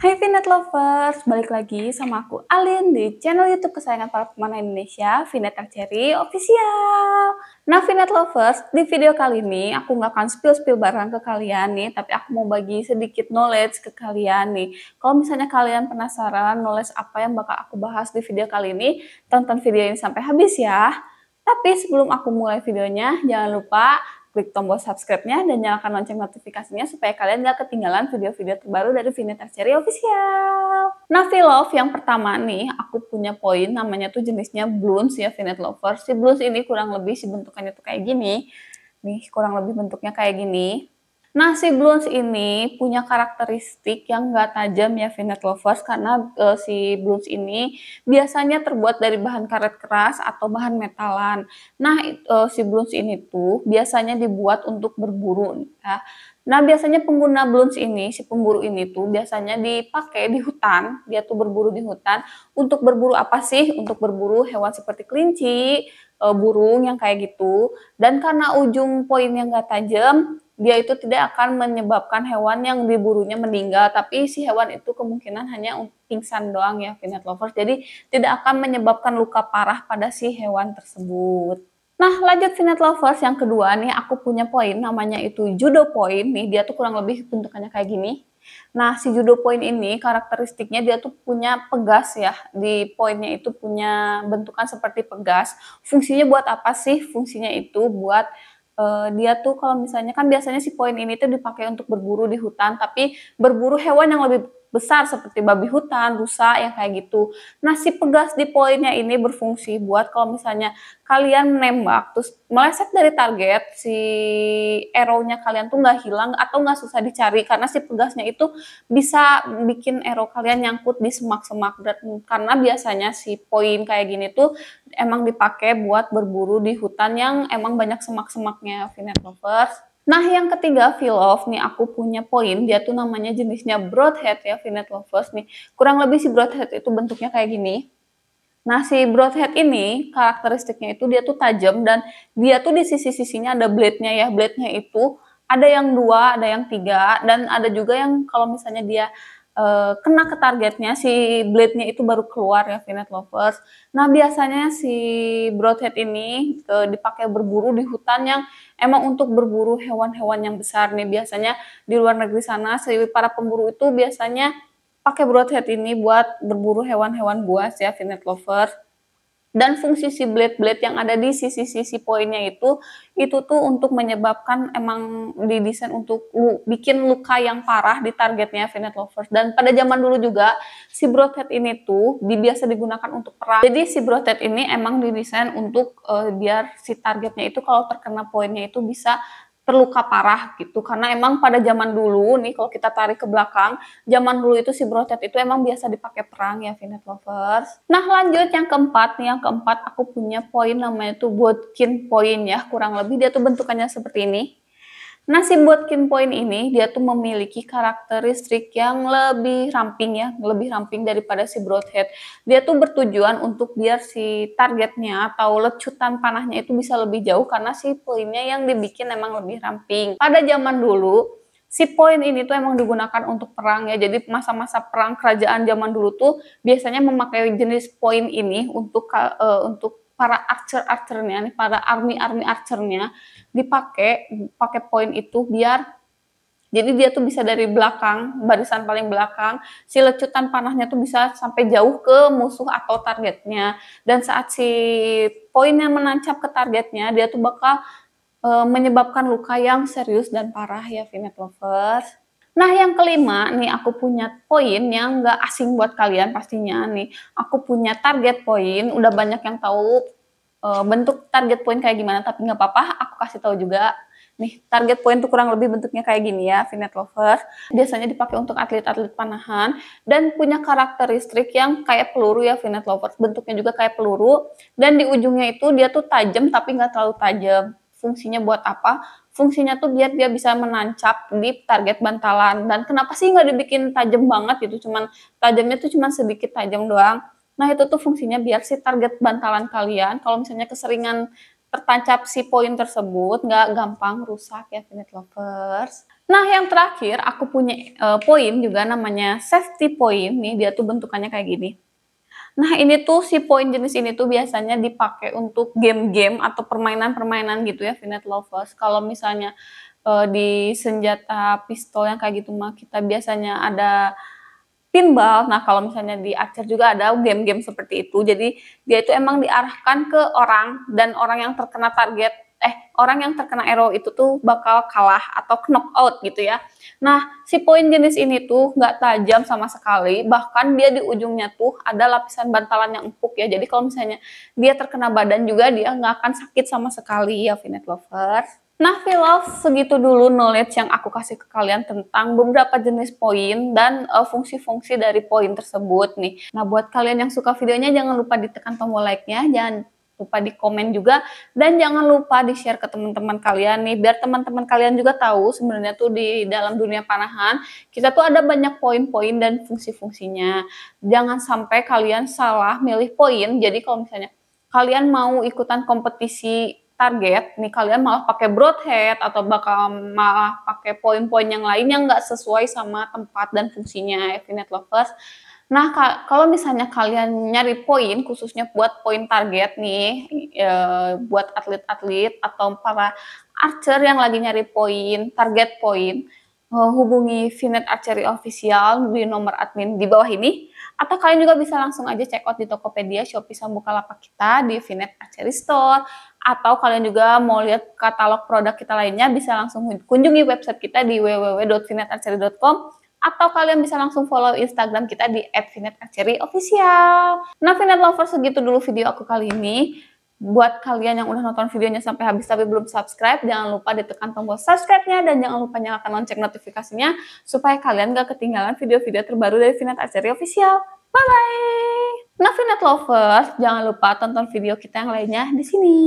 Hai Vinet Lovers, balik lagi sama aku Alin di channel YouTube kesayangan para pemanah Indonesia, Vinet Archery Official. Nah Vinet Lovers, di video kali ini aku nggak akan spill-spill barang ke kalian nih, tapi aku mau bagi sedikit knowledge ke kalian nih. Kalau misalnya kalian penasaran knowledge apa yang bakal aku bahas di video kali ini, tonton video ini sampai habis ya. Tapi sebelum aku mulai videonya, jangan lupa klik tombol subscribe-nya dan nyalakan lonceng notifikasinya supaya kalian gak ketinggalan video-video terbaru dari Vinita Cherry Official. Nah, V-Love yang pertama nih, aku punya poin namanya tuh jenisnya blues ya Vinita lovers. Si blues ini kurang lebih si bentukannya tuh kayak gini. Nih, kurang lebih bentuknya kayak gini. Nah si Bloons ini punya karakteristik yang nggak tajam ya Vinet Lovers karena e, si Bloons ini biasanya terbuat dari bahan karet keras atau bahan metalan. Nah e, si Bloons ini tuh biasanya dibuat untuk berburu ya. Nah biasanya pengguna Bloons ini, si pemburu ini tuh biasanya dipakai di hutan, dia tuh berburu di hutan untuk berburu apa sih? Untuk berburu hewan seperti kelinci, eh, burung yang kayak gitu. Dan karena ujung poin yang nggak tajam, dia itu tidak akan menyebabkan hewan yang diburunya meninggal, tapi si hewan itu kemungkinan hanya pingsan doang ya, peanut lovers. Jadi tidak akan menyebabkan luka parah pada si hewan tersebut. Nah, lanjut Finet Lovers yang kedua nih, aku punya poin namanya itu judo poin nih. Dia tuh kurang lebih bentukannya kayak gini. Nah, si judo poin ini karakteristiknya dia tuh punya pegas ya. Di poinnya itu punya bentukan seperti pegas. Fungsinya buat apa sih? Fungsinya itu buat uh, dia tuh kalau misalnya kan biasanya si poin ini tuh dipakai untuk berburu di hutan, tapi berburu hewan yang lebih besar seperti babi hutan, rusa yang kayak gitu. Nah, si pegas di poinnya ini berfungsi buat kalau misalnya kalian menembak terus meleset dari target, si arrow-nya kalian tuh nggak hilang atau nggak susah dicari karena si pegasnya itu bisa bikin arrow kalian nyangkut di semak-semak karena biasanya si poin kayak gini tuh emang dipakai buat berburu di hutan yang emang banyak semak-semaknya Finet Lovers. Nah, yang ketiga, feel off nih aku punya poin, dia tuh namanya jenisnya broadhead ya, finite lovers nih. Kurang lebih si broadhead itu bentuknya kayak gini. Nah, si broadhead ini karakteristiknya itu dia tuh tajam dan dia tuh di sisi-sisinya ada blade-nya ya. Blade-nya itu ada yang dua, ada yang tiga, dan ada juga yang kalau misalnya dia Eh, kena ke targetnya si blade-nya itu baru keluar ya Finet lovers. Nah biasanya si broadhead ini uh, dipakai berburu di hutan yang emang untuk berburu hewan-hewan yang besar nih biasanya di luar negeri sana si para pemburu itu biasanya pakai broadhead ini buat berburu hewan-hewan buas ya Finet lovers dan fungsi si blade-blade yang ada di sisi-sisi poinnya itu itu tuh untuk menyebabkan emang didesain untuk lu, bikin luka yang parah di targetnya Venet Lovers dan pada zaman dulu juga si broadhead ini tuh biasa digunakan untuk perang jadi si broadhead ini emang didesain untuk uh, biar si targetnya itu kalau terkena poinnya itu bisa terluka parah gitu karena emang pada zaman dulu nih kalau kita tarik ke belakang zaman dulu itu si brotet itu emang biasa dipakai perang ya Vinet lovers. Nah lanjut yang keempat nih yang keempat aku punya poin namanya tuh Bodkin poin ya kurang lebih dia tuh bentukannya seperti ini. Nah buat kin Point ini, dia tuh memiliki karakteristik yang lebih ramping ya, lebih ramping daripada si Broadhead. Dia tuh bertujuan untuk biar si targetnya atau lecutan panahnya itu bisa lebih jauh karena si poinnya yang dibikin emang lebih ramping. Pada zaman dulu, si poin ini tuh emang digunakan untuk perang ya. Jadi masa-masa perang kerajaan zaman dulu tuh biasanya memakai jenis poin ini untuk uh, untuk para archer-archernya nih, para army-army archernya dipakai pakai poin itu biar jadi dia tuh bisa dari belakang, barisan paling belakang, si lecutan panahnya tuh bisa sampai jauh ke musuh atau targetnya. Dan saat si poinnya menancap ke targetnya, dia tuh bakal e, menyebabkan luka yang serius dan parah ya Vinet Lovers. Nah, yang kelima nih aku punya poin yang nggak asing buat kalian pastinya nih. Aku punya target poin, udah banyak yang tahu e, bentuk target poin kayak gimana, tapi nggak apa-apa, aku kasih tahu juga. Nih, target poin tuh kurang lebih bentuknya kayak gini ya, finet Lovers. Biasanya dipakai untuk atlet-atlet panahan dan punya karakteristik yang kayak peluru ya, finet Lovers. Bentuknya juga kayak peluru dan di ujungnya itu dia tuh tajam tapi nggak terlalu tajam. Fungsinya buat apa? fungsinya tuh biar dia bisa menancap di target bantalan dan kenapa sih nggak dibikin tajam banget gitu cuman tajamnya tuh cuman sedikit tajam doang nah itu tuh fungsinya biar si target bantalan kalian kalau misalnya keseringan tertancap si poin tersebut nggak gampang rusak ya finite lovers nah yang terakhir aku punya uh, poin juga namanya safety point nih dia tuh bentukannya kayak gini Nah, ini tuh si poin jenis ini tuh biasanya dipakai untuk game-game atau permainan-permainan gitu ya, Finet Lovers. Kalau misalnya uh, di senjata pistol yang kayak gitu mah kita biasanya ada pinball. Nah, kalau misalnya di Archer juga ada game-game seperti itu. Jadi, dia itu emang diarahkan ke orang dan orang yang terkena target eh orang yang terkena arrow itu tuh bakal kalah atau knock out gitu ya. Nah, si poin jenis ini tuh nggak tajam sama sekali, bahkan dia di ujungnya tuh ada lapisan bantalan yang empuk ya. Jadi kalau misalnya dia terkena badan juga dia nggak akan sakit sama sekali ya, Finet Lovers. Nah, Philov, segitu dulu knowledge yang aku kasih ke kalian tentang beberapa jenis poin dan eh, fungsi-fungsi uh, dari poin tersebut nih. Nah, buat kalian yang suka videonya, jangan lupa ditekan tombol like-nya. Jangan lupa di komen juga dan jangan lupa di share ke teman-teman kalian nih biar teman-teman kalian juga tahu sebenarnya tuh di dalam dunia panahan kita tuh ada banyak poin-poin dan fungsi-fungsinya jangan sampai kalian salah milih poin jadi kalau misalnya kalian mau ikutan kompetisi target nih kalian malah pakai broadhead atau bakal malah pakai poin-poin yang lain yang nggak sesuai sama tempat dan fungsinya Evinet Lovers Nah, ka kalau misalnya kalian nyari poin, khususnya buat poin target nih, e, buat atlet-atlet atau para archer yang lagi nyari poin, target poin, e, hubungi Finet Archery Official di nomor admin di bawah ini, atau kalian juga bisa langsung aja check out di Tokopedia, Shopee, sama Bukalapak kita di Finet Archery Store, atau kalian juga mau lihat katalog produk kita lainnya, bisa langsung kunjungi website kita di www.vinetarchery.com atau kalian bisa langsung follow Instagram kita di @vinetaceri_official. Nah, Vinet Lovers segitu dulu video aku kali ini. Buat kalian yang udah nonton videonya sampai habis tapi belum subscribe, jangan lupa ditekan tombol subscribe-nya dan jangan lupa nyalakan lonceng notifikasinya supaya kalian gak ketinggalan video-video terbaru dari Vinet Aceri Official. Bye-bye! Nah, Vinet Lovers, jangan lupa tonton video kita yang lainnya di sini.